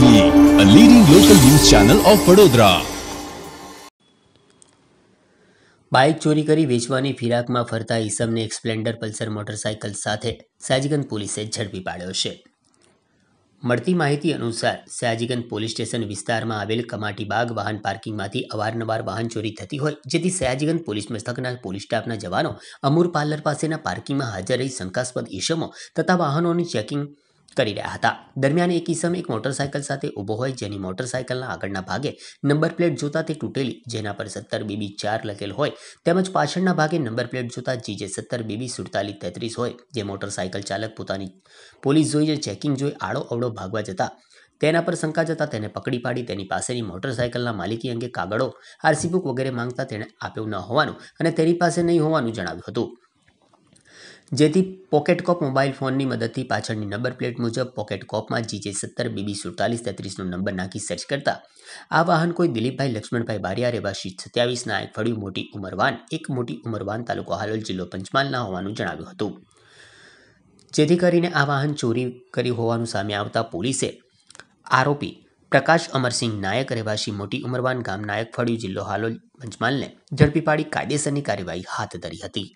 TV a leading local news channel of Vadodara bike ચોરી કરી વેચવાની ફિરાકમાં ફરતા ઈસમને એક સ્પ્લેન્ડર પલ્સર મોટરસાઇકલ સાથે સાજીગંજ પોલીસે ઝડપી પાડ્યો છે મળતી માહિતી અનુસાર સાજીગંજ પોલીસ સ્ટેશન વિસ્તારમાં આવેલ કમાટી બાગ વાહન પાર્કિંગમાંથી અવારનવાર વાહન ચોરી થતી હોય જેથી સયાજીગંજ પોલીસ મથકના પોલીસ સ્ટાફના જવાનો અમૂર પાર્લર પાસેના પાર્કિંગમાં હાજર રહી શંકાસ્પદ ઈસમો તથા વાહનોની ચેકિંગ કરી રહ્યા હતા દરમિયાન એક ઈસમ એક મોટરસાયકલ સાથે ઊભો હોય જેની મોટરસાયકલના આગળના ભાગે નંબર પ્લેટ જોતા તે તૂટેલી જેના પર સત્તર બીબી ચાર લખેલ હોય તેમજ પાછળના ભાગે નંબર પ્લેટ જોતા જીજે સત્તર બીબી સુડતાલીસ તેત્રીસ હોય જે મોટરસાયકલ ચાલક પોતાની પોલીસ જોઈ જે ચેકિંગ જોઈ આડો અવડો ભાગવા જતા તેના પર શંકા જતા તેને પકડી પાડી તેની પાસેની મોટરસાયકલના માલિકી અંગે કાગળો આરસી બુક વગેરે માંગતા તેણે આપ્યું ન હોવાનું અને તેની પાસે નહીં હોવાનું જણાવ્યું હતું જેથી પોકેટ કોપ મોબાઈલ ફોનની મદદથી પાછળની નંબર પ્લેટ મુજબ પોકેટ કોપમાં જીજે સત્તર બીબી સુડતાલીસ તેત્રીસનો નંબર નાખી સર્ચ કરતા આ વાહન કોઈ દિલીપભાઈ લક્ષ્મણભાઈ બારિયા રહેવાસી સત્યાવીસના એક ફળ્યું મોટી ઉમરવાન એક મોટી ઉમરવાન તાલુકો હાલોલ જિલ્લો પંચમહાલના હોવાનું જણાવ્યું હતું જેથી કરીને આ વાહન ચોરી કરી હોવાનું સામે આવતા પોલીસે આરોપી પ્રકાશ અમરસિંહ નાયક રહેવાસી મોટી ઉમરવાન ગામ નાયક ફળ્યું જિલ્લો હાલોલ પંચમહાલને ઝડપી પાડી કાયદેસરની કાર્યવાહી હાથ ધરી હતી